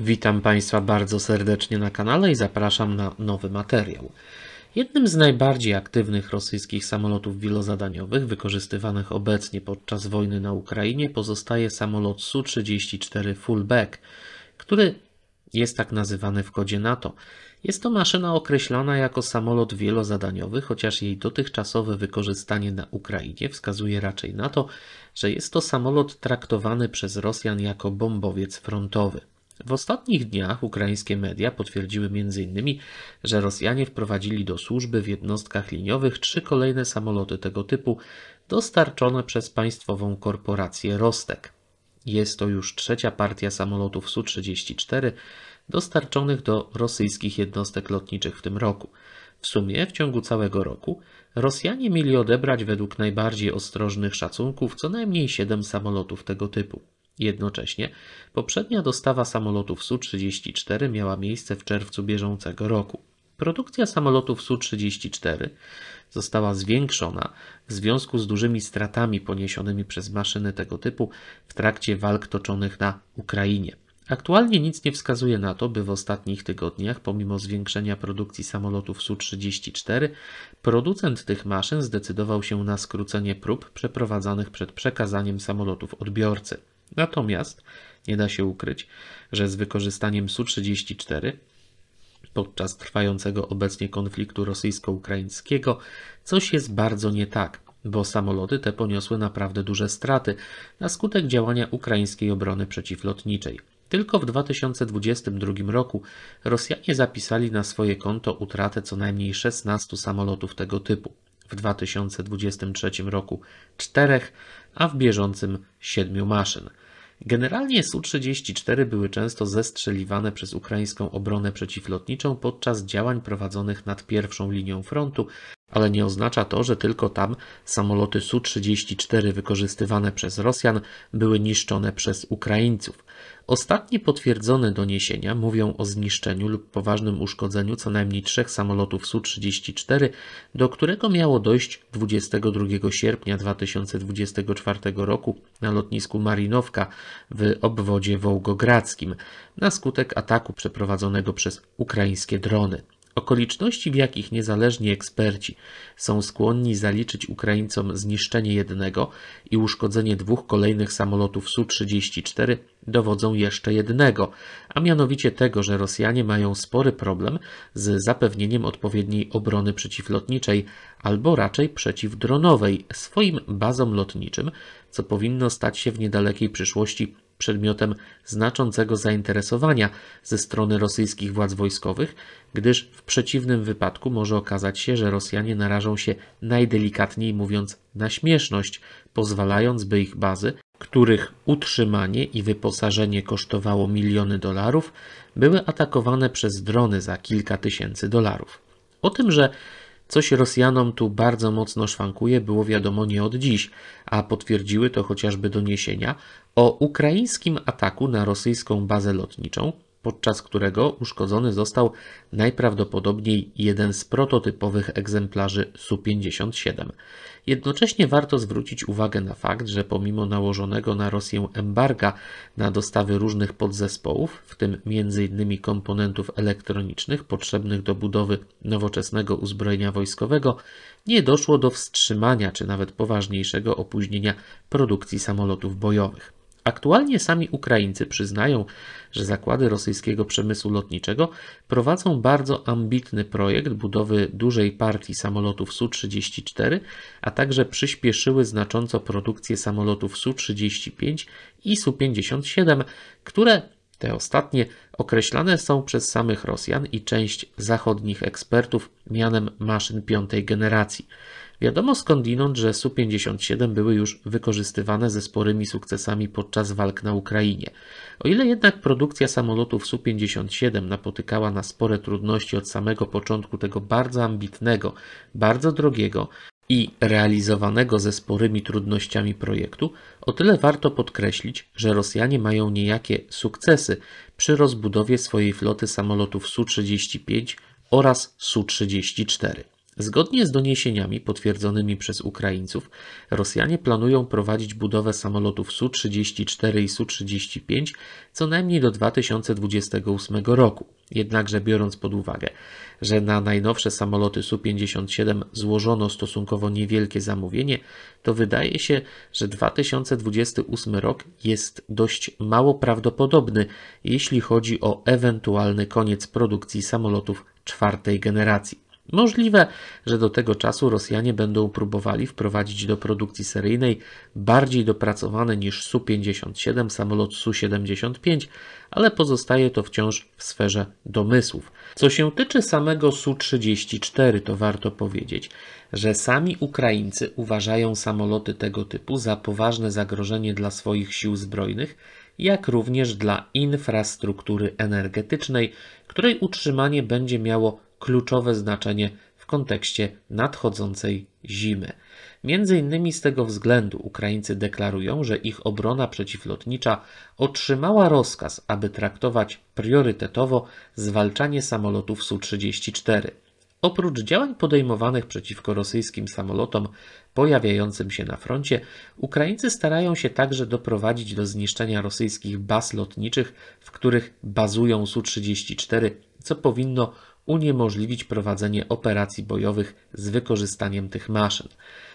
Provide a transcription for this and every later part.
Witam Państwa bardzo serdecznie na kanale i zapraszam na nowy materiał. Jednym z najbardziej aktywnych rosyjskich samolotów wielozadaniowych wykorzystywanych obecnie podczas wojny na Ukrainie pozostaje samolot Su-34 Fullback, który jest tak nazywany w kodzie NATO. Jest to maszyna określana jako samolot wielozadaniowy, chociaż jej dotychczasowe wykorzystanie na Ukrainie wskazuje raczej na to, że jest to samolot traktowany przez Rosjan jako bombowiec frontowy. W ostatnich dniach ukraińskie media potwierdziły m.in., że Rosjanie wprowadzili do służby w jednostkach liniowych trzy kolejne samoloty tego typu dostarczone przez państwową korporację Rostek. Jest to już trzecia partia samolotów Su-34 dostarczonych do rosyjskich jednostek lotniczych w tym roku. W sumie w ciągu całego roku Rosjanie mieli odebrać według najbardziej ostrożnych szacunków co najmniej 7 samolotów tego typu. Jednocześnie poprzednia dostawa samolotów Su-34 miała miejsce w czerwcu bieżącego roku. Produkcja samolotów Su-34 została zwiększona w związku z dużymi stratami poniesionymi przez maszyny tego typu w trakcie walk toczonych na Ukrainie. Aktualnie nic nie wskazuje na to, by w ostatnich tygodniach, pomimo zwiększenia produkcji samolotów Su-34, producent tych maszyn zdecydował się na skrócenie prób przeprowadzanych przed przekazaniem samolotów odbiorcy. Natomiast nie da się ukryć, że z wykorzystaniem Su-34 podczas trwającego obecnie konfliktu rosyjsko-ukraińskiego coś jest bardzo nie tak, bo samoloty te poniosły naprawdę duże straty na skutek działania ukraińskiej obrony przeciwlotniczej. Tylko w 2022 roku Rosjanie zapisali na swoje konto utratę co najmniej 16 samolotów tego typu. W 2023 roku czterech a w bieżącym siedmiu maszyn. Generalnie Su-34 były często zestrzeliwane przez ukraińską obronę przeciwlotniczą podczas działań prowadzonych nad pierwszą linią frontu, ale nie oznacza to, że tylko tam samoloty Su-34 wykorzystywane przez Rosjan były niszczone przez Ukraińców. Ostatnie potwierdzone doniesienia mówią o zniszczeniu lub poważnym uszkodzeniu co najmniej trzech samolotów Su-34, do którego miało dojść 22 sierpnia 2024 roku na lotnisku Marinowka w obwodzie wołgogradzkim na skutek ataku przeprowadzonego przez ukraińskie drony. Okoliczności, w jakich niezależni eksperci są skłonni zaliczyć Ukraińcom zniszczenie jednego i uszkodzenie dwóch kolejnych samolotów Su-34, dowodzą jeszcze jednego, a mianowicie tego, że Rosjanie mają spory problem z zapewnieniem odpowiedniej obrony przeciwlotniczej albo raczej przeciwdronowej swoim bazom lotniczym, co powinno stać się w niedalekiej przyszłości przedmiotem znaczącego zainteresowania ze strony rosyjskich władz wojskowych, gdyż w przeciwnym wypadku może okazać się, że Rosjanie narażą się najdelikatniej mówiąc na śmieszność, pozwalając, by ich bazy, których utrzymanie i wyposażenie kosztowało miliony dolarów, były atakowane przez drony za kilka tysięcy dolarów. O tym, że Coś Rosjanom tu bardzo mocno szwankuje, było wiadomo nie od dziś, a potwierdziły to chociażby doniesienia o ukraińskim ataku na rosyjską bazę lotniczą, podczas którego uszkodzony został najprawdopodobniej jeden z prototypowych egzemplarzy Su-57. Jednocześnie warto zwrócić uwagę na fakt, że pomimo nałożonego na Rosję embarga na dostawy różnych podzespołów, w tym m.in. komponentów elektronicznych potrzebnych do budowy nowoczesnego uzbrojenia wojskowego, nie doszło do wstrzymania czy nawet poważniejszego opóźnienia produkcji samolotów bojowych. Aktualnie sami Ukraińcy przyznają, że zakłady rosyjskiego przemysłu lotniczego prowadzą bardzo ambitny projekt budowy dużej partii samolotów Su-34, a także przyspieszyły znacząco produkcję samolotów Su-35 i Su-57, które te ostatnie określane są przez samych Rosjan i część zachodnich ekspertów mianem maszyn piątej generacji. Wiadomo skądinąd, że Su-57 były już wykorzystywane ze sporymi sukcesami podczas walk na Ukrainie. O ile jednak produkcja samolotów Su-57 napotykała na spore trudności od samego początku tego bardzo ambitnego, bardzo drogiego i realizowanego ze sporymi trudnościami projektu, o tyle warto podkreślić, że Rosjanie mają niejakie sukcesy przy rozbudowie swojej floty samolotów Su-35 oraz Su-34. Zgodnie z doniesieniami potwierdzonymi przez Ukraińców, Rosjanie planują prowadzić budowę samolotów Su-34 i Su-35 co najmniej do 2028 roku. Jednakże biorąc pod uwagę, że na najnowsze samoloty Su-57 złożono stosunkowo niewielkie zamówienie, to wydaje się, że 2028 rok jest dość mało prawdopodobny, jeśli chodzi o ewentualny koniec produkcji samolotów czwartej generacji. Możliwe, że do tego czasu Rosjanie będą próbowali wprowadzić do produkcji seryjnej bardziej dopracowany niż Su-57 samolot Su-75, ale pozostaje to wciąż w sferze domysłów. Co się tyczy samego Su-34, to warto powiedzieć, że sami Ukraińcy uważają samoloty tego typu za poważne zagrożenie dla swoich sił zbrojnych, jak również dla infrastruktury energetycznej, której utrzymanie będzie miało kluczowe znaczenie w kontekście nadchodzącej zimy. Między innymi z tego względu Ukraińcy deklarują, że ich obrona przeciwlotnicza otrzymała rozkaz, aby traktować priorytetowo zwalczanie samolotów Su-34. Oprócz działań podejmowanych przeciwko rosyjskim samolotom pojawiającym się na froncie, Ukraińcy starają się także doprowadzić do zniszczenia rosyjskich baz lotniczych, w których bazują Su-34, co powinno uniemożliwić prowadzenie operacji bojowych z wykorzystaniem tych maszyn.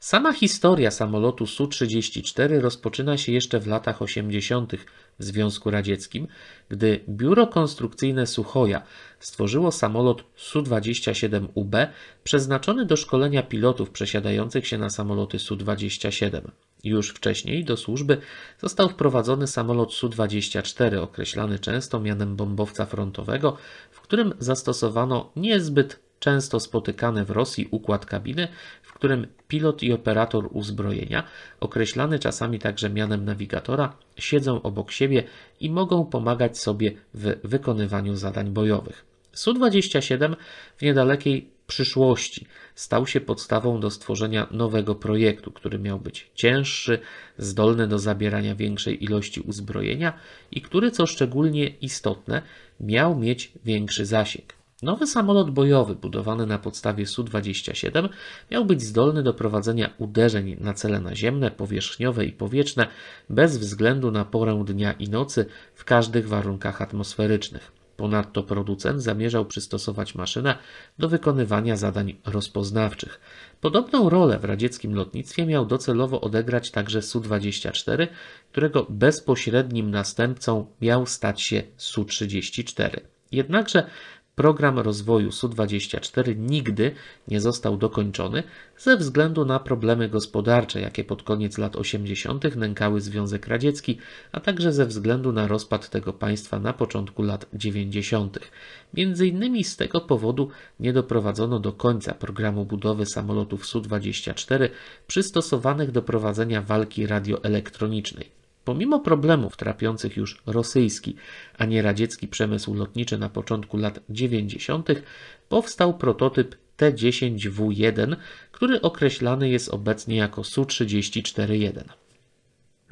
Sama historia samolotu Su-34 rozpoczyna się jeszcze w latach 80. w Związku Radzieckim, gdy biuro konstrukcyjne Suchoja stworzyło samolot Su-27UB przeznaczony do szkolenia pilotów przesiadających się na samoloty Su-27. Już wcześniej do służby został wprowadzony samolot Su-24, określany często mianem bombowca frontowego, którym zastosowano niezbyt często spotykany w Rosji układ kabiny, w którym pilot i operator uzbrojenia, określany czasami także mianem nawigatora, siedzą obok siebie i mogą pomagać sobie w wykonywaniu zadań bojowych. Su-27 w niedalekiej przyszłości stał się podstawą do stworzenia nowego projektu, który miał być cięższy, zdolny do zabierania większej ilości uzbrojenia i który, co szczególnie istotne, miał mieć większy zasięg. Nowy samolot bojowy, budowany na podstawie Su-27, miał być zdolny do prowadzenia uderzeń na cele naziemne, powierzchniowe i powietrzne bez względu na porę dnia i nocy w każdych warunkach atmosferycznych. Ponadto producent zamierzał przystosować maszynę do wykonywania zadań rozpoznawczych. Podobną rolę w radzieckim lotnictwie miał docelowo odegrać także Su-24, którego bezpośrednim następcą miał stać się Su-34. Jednakże program rozwoju Su-24 nigdy nie został dokończony ze względu na problemy gospodarcze, jakie pod koniec lat 80. nękały Związek Radziecki, a także ze względu na rozpad tego państwa na początku lat 90. Między innymi z tego powodu nie doprowadzono do końca programu budowy samolotów Su-24 przystosowanych do prowadzenia walki radioelektronicznej. Pomimo problemów trapiących już rosyjski, a nie radziecki przemysł lotniczy na początku lat 90., powstał prototyp T-10W1, który określany jest obecnie jako Su-34-1.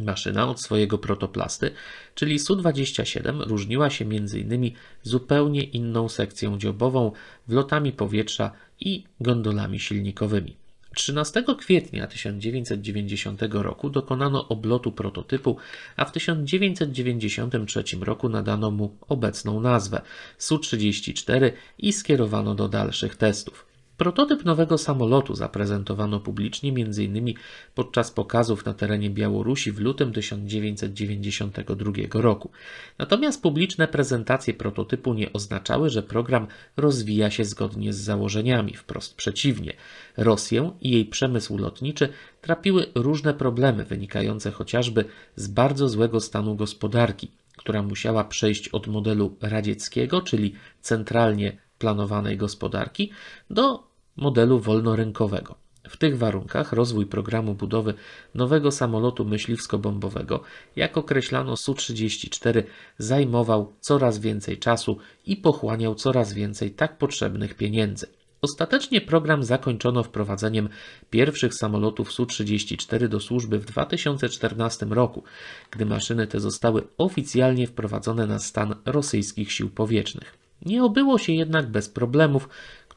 Maszyna od swojego protoplasty, czyli Su-27, różniła się m.in. zupełnie inną sekcją dziobową, wlotami powietrza i gondolami silnikowymi. 13 kwietnia 1990 roku dokonano oblotu prototypu, a w 1993 roku nadano mu obecną nazwę Su-34 i skierowano do dalszych testów. Prototyp nowego samolotu zaprezentowano publicznie m.in. podczas pokazów na terenie Białorusi w lutym 1992 roku. Natomiast publiczne prezentacje prototypu nie oznaczały, że program rozwija się zgodnie z założeniami. Wprost przeciwnie. Rosję i jej przemysł lotniczy trapiły różne problemy wynikające chociażby z bardzo złego stanu gospodarki, która musiała przejść od modelu radzieckiego, czyli centralnie planowanej gospodarki, do modelu wolnorynkowego. W tych warunkach rozwój programu budowy nowego samolotu myśliwsko-bombowego, jak określano Su-34, zajmował coraz więcej czasu i pochłaniał coraz więcej tak potrzebnych pieniędzy. Ostatecznie program zakończono wprowadzeniem pierwszych samolotów Su-34 do służby w 2014 roku, gdy maszyny te zostały oficjalnie wprowadzone na stan rosyjskich sił powietrznych. Nie obyło się jednak bez problemów,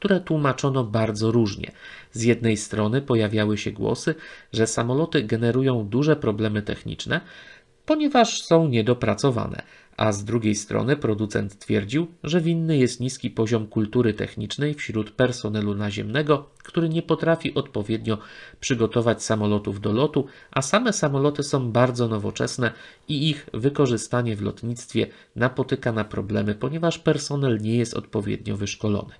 które tłumaczono bardzo różnie. Z jednej strony pojawiały się głosy, że samoloty generują duże problemy techniczne, ponieważ są niedopracowane, a z drugiej strony producent twierdził, że winny jest niski poziom kultury technicznej wśród personelu naziemnego, który nie potrafi odpowiednio przygotować samolotów do lotu, a same samoloty są bardzo nowoczesne i ich wykorzystanie w lotnictwie napotyka na problemy, ponieważ personel nie jest odpowiednio wyszkolony.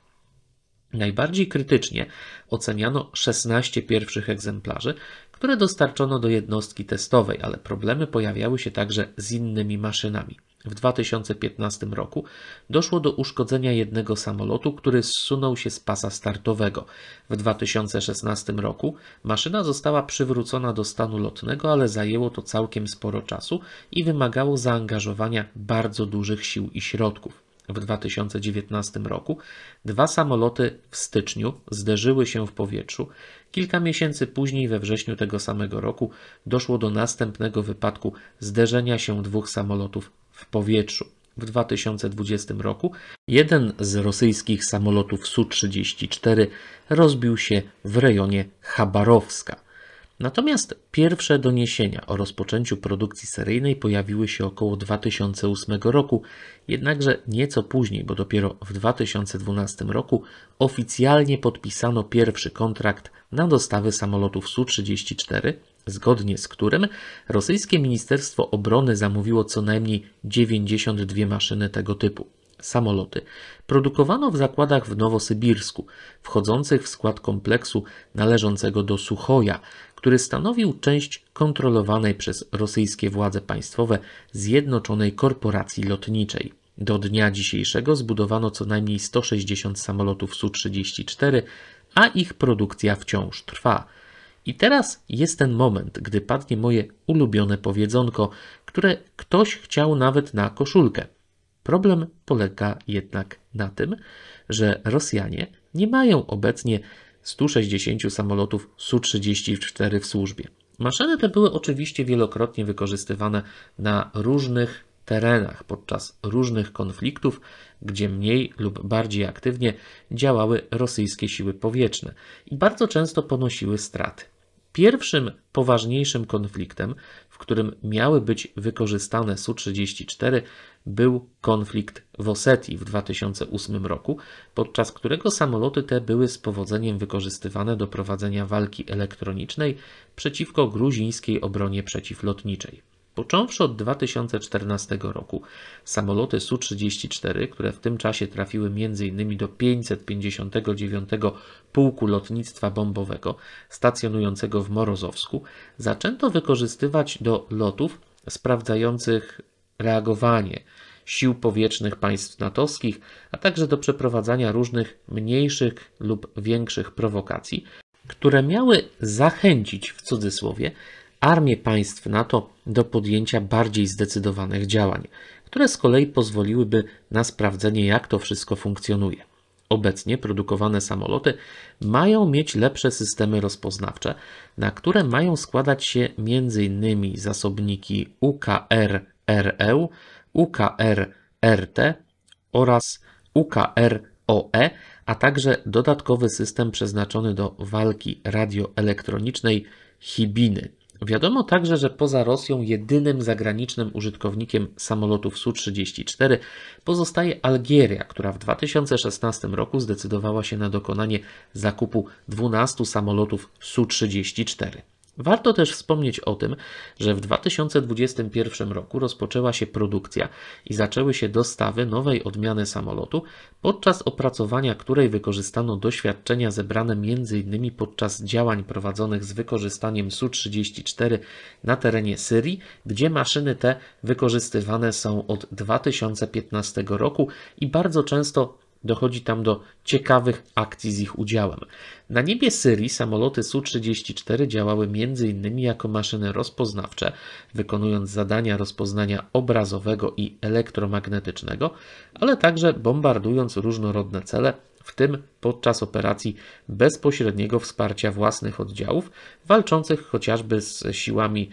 Najbardziej krytycznie oceniano 16 pierwszych egzemplarzy, które dostarczono do jednostki testowej, ale problemy pojawiały się także z innymi maszynami. W 2015 roku doszło do uszkodzenia jednego samolotu, który zsunął się z pasa startowego. W 2016 roku maszyna została przywrócona do stanu lotnego, ale zajęło to całkiem sporo czasu i wymagało zaangażowania bardzo dużych sił i środków w 2019 roku. Dwa samoloty w styczniu zderzyły się w powietrzu. Kilka miesięcy później, we wrześniu tego samego roku, doszło do następnego wypadku zderzenia się dwóch samolotów w powietrzu. W 2020 roku jeden z rosyjskich samolotów Su-34 rozbił się w rejonie Chabarowska. Natomiast pierwsze doniesienia o rozpoczęciu produkcji seryjnej pojawiły się około 2008 roku, jednakże nieco później, bo dopiero w 2012 roku oficjalnie podpisano pierwszy kontrakt na dostawy samolotów Su-34, zgodnie z którym rosyjskie Ministerstwo Obrony zamówiło co najmniej 92 maszyny tego typu samoloty produkowano w zakładach w Nowosybirsku, wchodzących w skład kompleksu należącego do Suchoja, który stanowił część kontrolowanej przez rosyjskie władze państwowe Zjednoczonej Korporacji Lotniczej. Do dnia dzisiejszego zbudowano co najmniej 160 samolotów Su-34, a ich produkcja wciąż trwa. I teraz jest ten moment, gdy padnie moje ulubione powiedzonko, które ktoś chciał nawet na koszulkę. Problem polega jednak na tym, że Rosjanie nie mają obecnie 160 samolotów Su-34 w służbie. Maszyny te były oczywiście wielokrotnie wykorzystywane na różnych terenach podczas różnych konfliktów, gdzie mniej lub bardziej aktywnie działały rosyjskie siły powietrzne i bardzo często ponosiły straty. Pierwszym poważniejszym konfliktem w którym miały być wykorzystane Su-34, był konflikt w Osetii w 2008 roku, podczas którego samoloty te były z powodzeniem wykorzystywane do prowadzenia walki elektronicznej przeciwko gruzińskiej obronie przeciwlotniczej. Począwszy od 2014 roku, samoloty Su-34, które w tym czasie trafiły m.in. do 559 Pułku Lotnictwa Bombowego stacjonującego w Morozowsku, zaczęto wykorzystywać do lotów sprawdzających reagowanie sił powietrznych państw natowskich, a także do przeprowadzania różnych mniejszych lub większych prowokacji, które miały zachęcić w cudzysłowie armię państw NATO do podjęcia bardziej zdecydowanych działań, które z kolei pozwoliłyby na sprawdzenie, jak to wszystko funkcjonuje. Obecnie produkowane samoloty mają mieć lepsze systemy rozpoznawcze, na które mają składać się m.in. zasobniki UKR-REU, UKR-RT oraz UKR-OE, a także dodatkowy system przeznaczony do walki radioelektronicznej Hibiny. Wiadomo także, że poza Rosją jedynym zagranicznym użytkownikiem samolotów Su-34 pozostaje Algieria, która w 2016 roku zdecydowała się na dokonanie zakupu 12 samolotów Su-34. Warto też wspomnieć o tym, że w 2021 roku rozpoczęła się produkcja i zaczęły się dostawy nowej odmiany samolotu, podczas opracowania której wykorzystano doświadczenia zebrane m.in. podczas działań prowadzonych z wykorzystaniem Su-34 na terenie Syrii, gdzie maszyny te wykorzystywane są od 2015 roku i bardzo często dochodzi tam do ciekawych akcji z ich udziałem. Na niebie Syrii samoloty Su-34 działały m.in. jako maszyny rozpoznawcze, wykonując zadania rozpoznania obrazowego i elektromagnetycznego, ale także bombardując różnorodne cele, w tym podczas operacji bezpośredniego wsparcia własnych oddziałów, walczących chociażby z siłami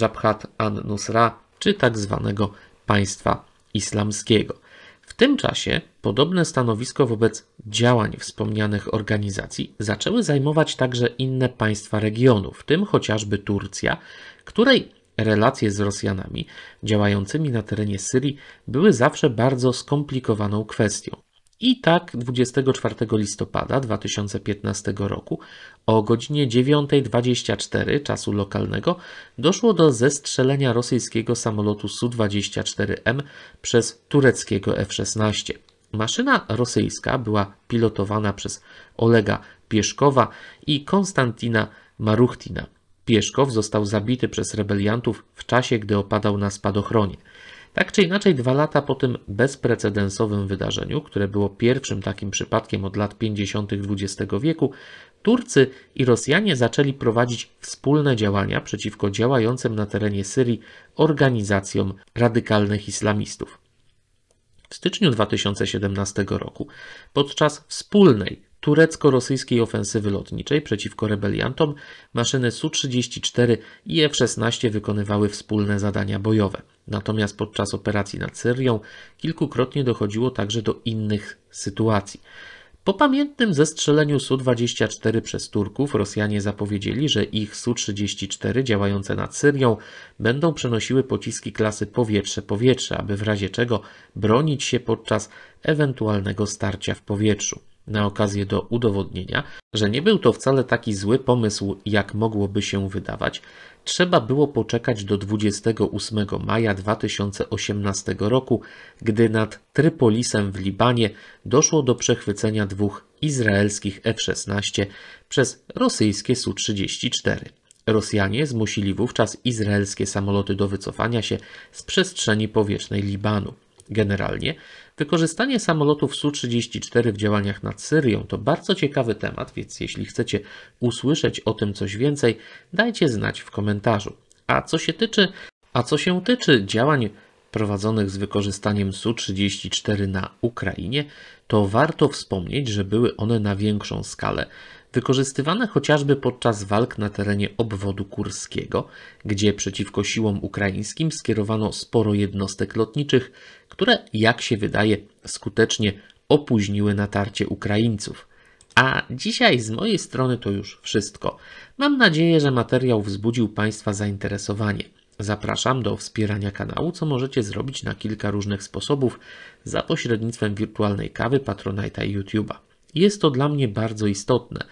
Jabhat an-Nusra czy tzw. Tak państwa islamskiego. W tym czasie podobne stanowisko wobec działań wspomnianych organizacji zaczęły zajmować także inne państwa regionu, w tym chociażby Turcja, której relacje z Rosjanami działającymi na terenie Syrii były zawsze bardzo skomplikowaną kwestią. I tak 24 listopada 2015 roku o godzinie 9.24 czasu lokalnego doszło do zestrzelenia rosyjskiego samolotu Su-24M przez tureckiego F-16. Maszyna rosyjska była pilotowana przez Olega Pieszkowa i Konstantina Maruchtina. Pieszkow został zabity przez rebeliantów w czasie, gdy opadał na spadochronie – tak czy inaczej, dwa lata po tym bezprecedensowym wydarzeniu, które było pierwszym takim przypadkiem od lat 50. XX wieku, Turcy i Rosjanie zaczęli prowadzić wspólne działania przeciwko działającym na terenie Syrii organizacjom radykalnych islamistów. W styczniu 2017 roku, podczas wspólnej turecko-rosyjskiej ofensywy lotniczej przeciwko rebeliantom, maszyny Su-34 i F-16 wykonywały wspólne zadania bojowe. Natomiast podczas operacji nad Syrią kilkukrotnie dochodziło także do innych sytuacji. Po pamiętnym zestrzeleniu Su-24 przez Turków Rosjanie zapowiedzieli, że ich Su-34 działające nad Syrią będą przenosiły pociski klasy powietrze-powietrze, aby w razie czego bronić się podczas ewentualnego starcia w powietrzu. Na okazję do udowodnienia, że nie był to wcale taki zły pomysł, jak mogłoby się wydawać, trzeba było poczekać do 28 maja 2018 roku, gdy nad Trypolisem w Libanie doszło do przechwycenia dwóch izraelskich F-16 przez rosyjskie Su-34. Rosjanie zmusili wówczas izraelskie samoloty do wycofania się z przestrzeni powietrznej Libanu. Generalnie Wykorzystanie samolotów Su-34 w działaniach nad Syrią to bardzo ciekawy temat, więc jeśli chcecie usłyszeć o tym coś więcej, dajcie znać w komentarzu. A co się tyczy, a co się tyczy działań prowadzonych z wykorzystaniem Su-34 na Ukrainie, to warto wspomnieć, że były one na większą skalę wykorzystywane chociażby podczas walk na terenie obwodu kurskiego, gdzie przeciwko siłom ukraińskim skierowano sporo jednostek lotniczych, które, jak się wydaje, skutecznie opóźniły natarcie Ukraińców. A dzisiaj z mojej strony to już wszystko. Mam nadzieję, że materiał wzbudził Państwa zainteresowanie. Zapraszam do wspierania kanału, co możecie zrobić na kilka różnych sposobów za pośrednictwem wirtualnej kawy, Patronite'a i YouTube'a. Jest to dla mnie bardzo istotne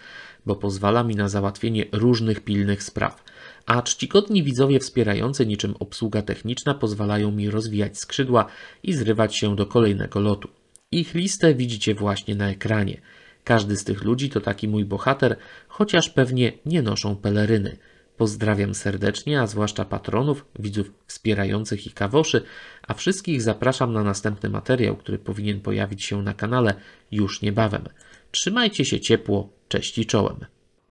bo pozwala mi na załatwienie różnych pilnych spraw. A czcigodni widzowie wspierający niczym obsługa techniczna pozwalają mi rozwijać skrzydła i zrywać się do kolejnego lotu. Ich listę widzicie właśnie na ekranie. Każdy z tych ludzi to taki mój bohater, chociaż pewnie nie noszą peleryny. Pozdrawiam serdecznie, a zwłaszcza patronów, widzów wspierających i kawoszy, a wszystkich zapraszam na następny materiał, który powinien pojawić się na kanale już niebawem. Trzymajcie się ciepło, cześć i czołem.